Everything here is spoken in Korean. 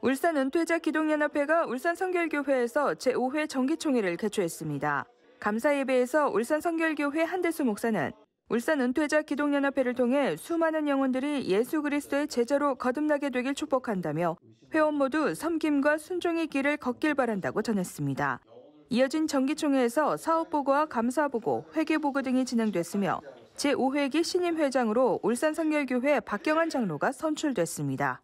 울산 은퇴자 기동연합회가 울산 성결교회에서 제5회 정기총회를 개최했습니다. 감사 예배에서 울산 성결교회 한대수 목사는 울산 은퇴자 기동연합회를 통해 수많은 영혼들이 예수 그리스도의 제자로 거듭나게 되길 축복한다며 회원 모두 섬김과 순종의 길을 걷길 바란다고 전했습니다. 이어진 정기총회에서 사업보고와 감사보고, 회계보고 등이 진행됐으며 제5회기 신임 회장으로 울산 성결교회 박경환 장로가 선출됐습니다.